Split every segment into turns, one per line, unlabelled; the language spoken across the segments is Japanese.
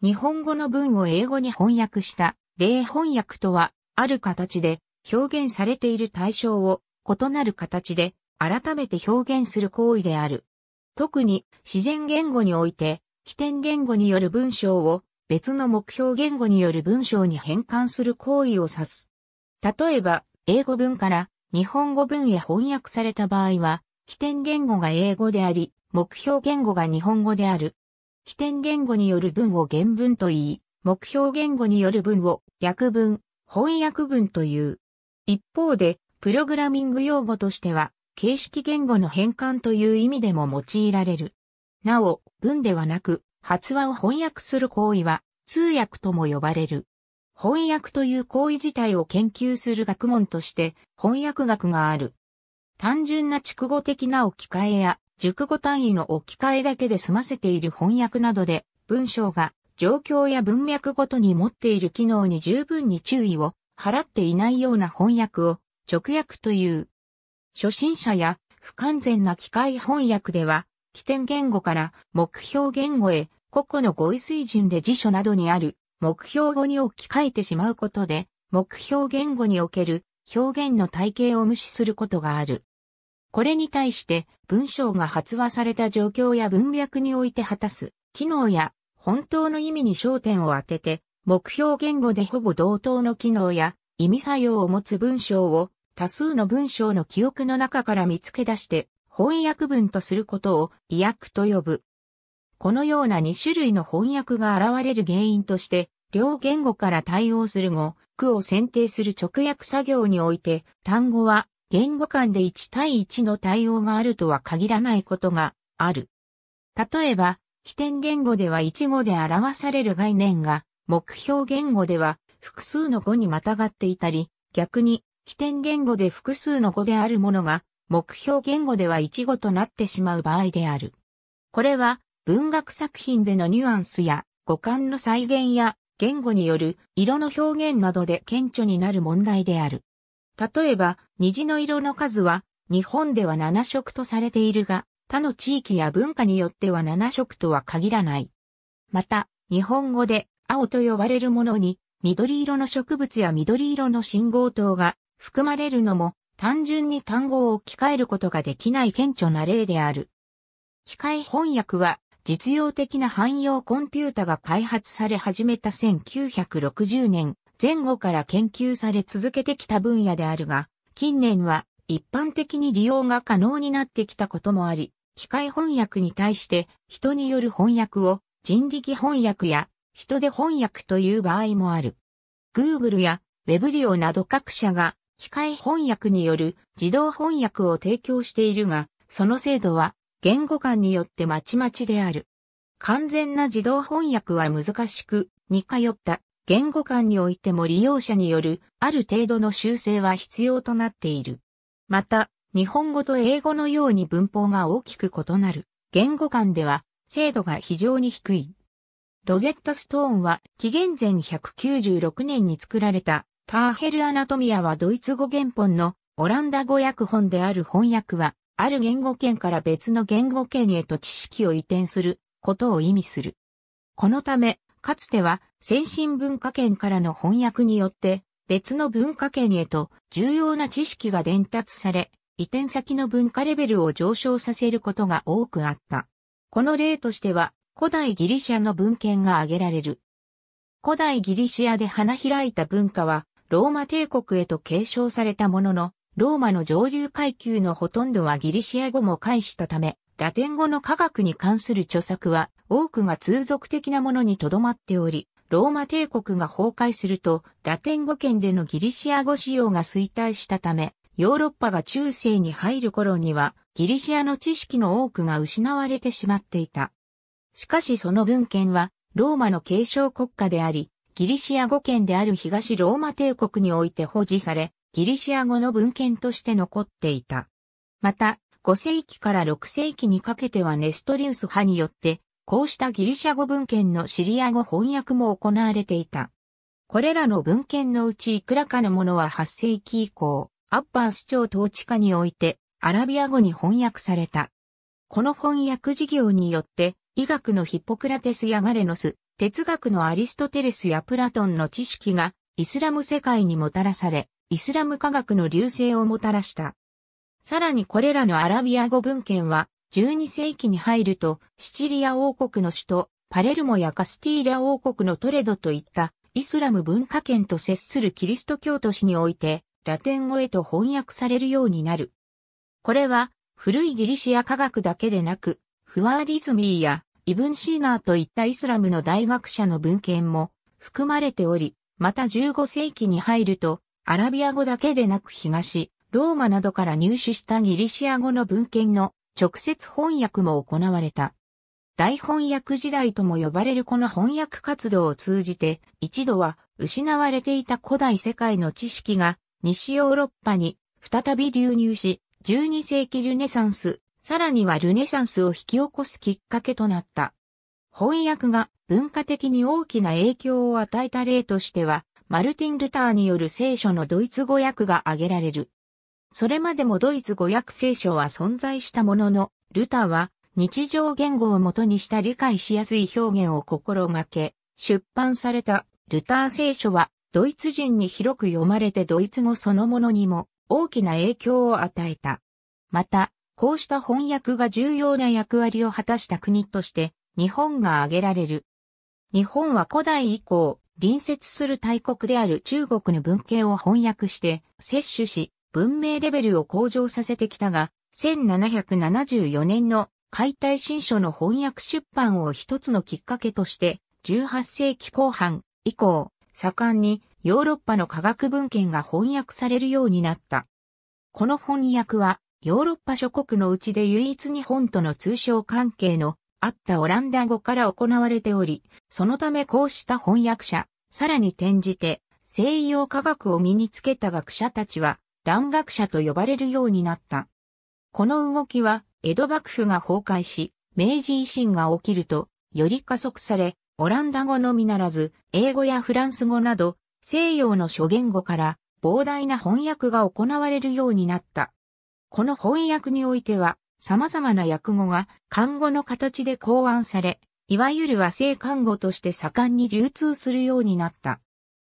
日本語の文を英語に翻訳した例翻訳とは、ある形で表現されている対象を異なる形で改めて表現する行為である。特に自然言語において、起点言語による文章を別の目標言語による文章に変換する行為を指す。例えば、英語文から日本語文へ翻訳された場合は、起点言語が英語であり、目標言語が日本語である。起点言語による文を原文と言い、目標言語による文を訳文、翻訳文という。一方で、プログラミング用語としては、形式言語の変換という意味でも用いられる。なお、文ではなく、発話を翻訳する行為は、通訳とも呼ばれる。翻訳という行為自体を研究する学問として、翻訳学がある。単純な畜語的な置き換えや、熟語単位の置き換えだけで済ませている翻訳などで、文章が状況や文脈ごとに持っている機能に十分に注意を払っていないような翻訳を直訳という。初心者や不完全な機械翻訳では、起点言語から目標言語へ個々の語彙水準で辞書などにある目標語に置き換えてしまうことで、目標言語における表現の体系を無視することがある。これに対して文章が発話された状況や文脈において果たす機能や本当の意味に焦点を当てて目標言語でほぼ同等の機能や意味作用を持つ文章を多数の文章の記憶の中から見つけ出して翻訳文とすることを意訳と呼ぶ。このような2種類の翻訳が現れる原因として、両言語から対応する語、句を選定する直訳作業において、単語は言語間で1対1の対応があるとは限らないことがある。例えば、起点言語では1語で表される概念が、目標言語では複数の語にまたがっていたり、逆に、起点言語で複数の語であるものが、目標言語では1語となってしまう場合である。これは、文学作品でのニュアンスや、語感の再現や、言語による色の表現などで顕著になる問題である。例えば、虹の色の数は、日本では7色とされているが、他の地域や文化によっては7色とは限らない。また、日本語で青と呼ばれるものに、緑色の植物や緑色の信号灯が含まれるのも、単純に単語を置き換えることができない顕著な例である。機械翻訳は、実用的な汎用コンピュータが開発され始めた1960年前後から研究され続けてきた分野であるが、近年は一般的に利用が可能になってきたこともあり、機械翻訳に対して人による翻訳を人力翻訳や人で翻訳という場合もある。Google や Web 利用など各社が機械翻訳による自動翻訳を提供しているが、その制度は言語間によってまちまちである。完全な自動翻訳は難しく、似通った言語間においても利用者によるある程度の修正は必要となっている。また、日本語と英語のように文法が大きく異なる言語間では精度が非常に低い。ロゼッタストーンは紀元前196年に作られたターヘルアナトミアはドイツ語原本のオランダ語訳本である翻訳はある言語圏から別の言語圏へと知識を移転することを意味する。このため、かつては先進文化圏からの翻訳によって、別の文化圏へと重要な知識が伝達され、移転先の文化レベルを上昇させることが多くあった。この例としては、古代ギリシャの文献が挙げられる。古代ギリシアで花開いた文化は、ローマ帝国へと継承されたものの、ローマの上流階級のほとんどはギリシア語も介したため、ラテン語の科学に関する著作は多くが通俗的なものにとどまっており、ローマ帝国が崩壊すると、ラテン語圏でのギリシア語使用が衰退したため、ヨーロッパが中世に入る頃には、ギリシアの知識の多くが失われてしまっていた。しかしその文献は、ローマの継承国家であり、ギリシア語圏である東ローマ帝国において保持され、ギリシア語の文献として残っていた。また、5世紀から6世紀にかけてはネストリウス派によってこうしたギリシャ語文献のシリア語翻訳も行われていた。これらの文献のうちいくらかのものは8世紀以降、アッパース長統治下において、アラビア語に翻訳された。この翻訳事業によって、医学のヒポクラテスやガレノス、哲学のアリストテレスやプラトンの知識が、イスラム世界にもたらされ、イスラム科学の流星をもたらした。さらにこれらのアラビア語文献は、12世紀に入ると、シチリア王国の首都、パレルモやカスティーリ王国のトレドといったイスラム文化圏と接するキリスト教都市において、ラテン語へと翻訳されるようになる。これは、古いギリシア科学だけでなく、フワーリズミーやイブンシーナーといったイスラムの大学者の文献も含まれており、また15世紀に入ると、アラビア語だけでなく東、ローマなどから入手したギリシア語の文献の直接翻訳も行われた。大翻訳時代とも呼ばれるこの翻訳活動を通じて、一度は失われていた古代世界の知識が西ヨーロッパに再び流入し、12世紀ルネサンス、さらにはルネサンスを引き起こすきっかけとなった。翻訳が文化的に大きな影響を与えた例としては、マルティン・ルターによる聖書のドイツ語訳が挙げられる。それまでもドイツ語訳聖書は存在したものの、ルターは日常言語をもとにした理解しやすい表現を心がけ、出版されたルター聖書はドイツ人に広く読まれてドイツ語そのものにも大きな影響を与えた。また、こうした翻訳が重要な役割を果たした国として日本が挙げられる。日本は古代以降、隣接する大国である中国の文献を翻訳して摂取し、文明レベルを向上させてきたが、1774年の解体新書の翻訳出版を一つのきっかけとして、18世紀後半以降、盛んにヨーロッパの科学文献が翻訳されるようになった。この翻訳は、ヨーロッパ諸国のうちで唯一日本との通商関係のあったオランダ語から行われており、そのためこうした翻訳者、さらに転じて西洋科学を身につけた学者たちは、蘭学者と呼ばれるようになった。この動きは、江戸幕府が崩壊し、明治維新が起きると、より加速され、オランダ語のみならず、英語やフランス語など、西洋の諸言語から、膨大な翻訳が行われるようになった。この翻訳においては、様々な訳語が漢語の形で考案され、いわゆる和製漢語として盛んに流通するようになった。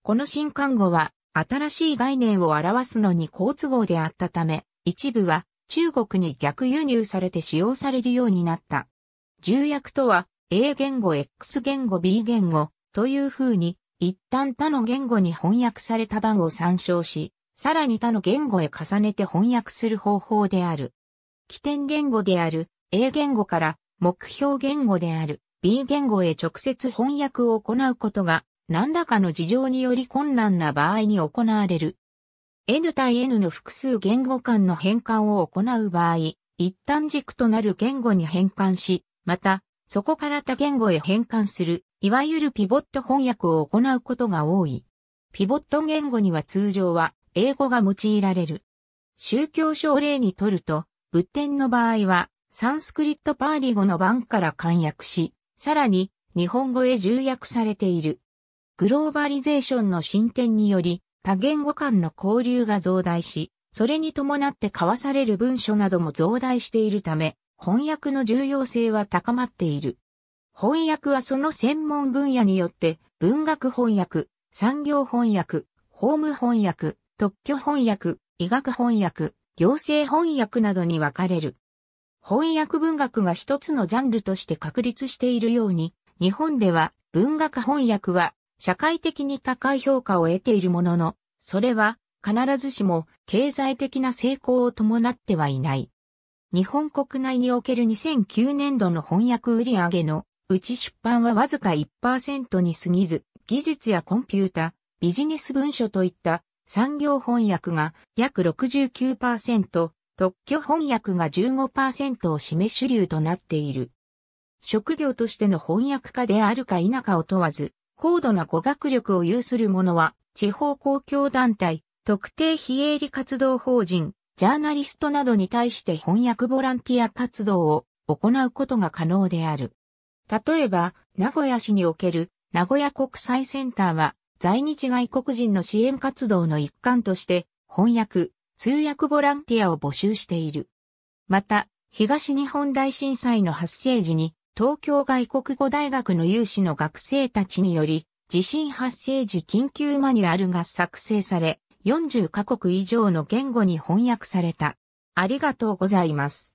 この新漢語は、新しい概念を表すのに好都合であったため、一部は中国に逆輸入されて使用されるようになった。重役とは、A 言語 X 言語 B 言語という風に、一旦他の言語に翻訳された番を参照し、さらに他の言語へ重ねて翻訳する方法である。起点言語である A 言語から目標言語である B 言語へ直接翻訳を行うことが何らかの事情により困難な場合に行われる。N 対 N の複数言語間の変換を行う場合、一旦軸となる言語に変換し、また、そこから他言語へ変換する、いわゆるピボット翻訳を行うことが多い。ピボット言語には通常は英語が用いられる。宗教書を例にとると、仏典の場合は、サンスクリットパーリ語の版から簡約し、さらに日本語へ重訳されている。グローバリゼーションの進展により、多言語間の交流が増大し、それに伴って交わされる文書なども増大しているため、翻訳の重要性は高まっている。翻訳はその専門分野によって、文学翻訳、産業翻訳、法務翻訳、特許翻訳、医学翻訳、行政翻訳などに分かれる。翻訳文学が一つのジャンルとして確立しているように、日本では文学翻訳は社会的に高い評価を得ているものの、それは必ずしも経済的な成功を伴ってはいない。日本国内における2009年度の翻訳売上のうち出版はわずか1%に過ぎず、技術やコンピュータ、ビジネス文書といった産業翻訳が約69%、特許翻訳が15%を占め主流となっている。職業としての翻訳家であるか否かを問わず、高度な語学力を有する者は、地方公共団体、特定非営利活動法人、ジャーナリストなどに対して翻訳ボランティア活動を行うことが可能である。例えば、名古屋市における名古屋国際センターは、在日外国人の支援活動の一環として、翻訳、通訳ボランティアを募集している。また、東日本大震災の発生時に、東京外国語大学の有志の学生たちにより、地震発生時緊急マニュアルが作成され、40カ国以上の言語に翻訳された。ありがとうございます。